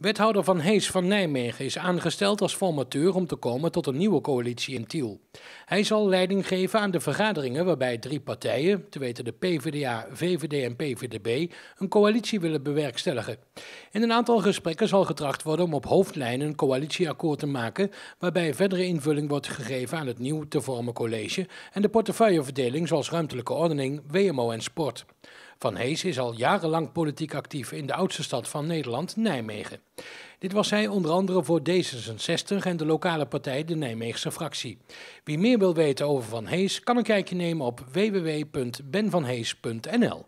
Wethouder Van Hees van Nijmegen is aangesteld als formateur om te komen tot een nieuwe coalitie in Tiel. Hij zal leiding geven aan de vergaderingen waarbij drie partijen, te weten de PvdA, VVD en PVDB, een coalitie willen bewerkstelligen. In een aantal gesprekken zal getracht worden om op hoofdlijnen een coalitieakkoord te maken waarbij verdere invulling wordt gegeven aan het nieuw te vormen college en de portefeuilleverdeling zoals ruimtelijke ordening, WMO en sport. Van Hees is al jarenlang politiek actief in de oudste stad van Nederland, Nijmegen. Dit was hij onder andere voor D66 en de lokale partij, de Nijmeegse fractie. Wie meer wil weten over Van Hees, kan een kijkje nemen op www.benvanhees.nl.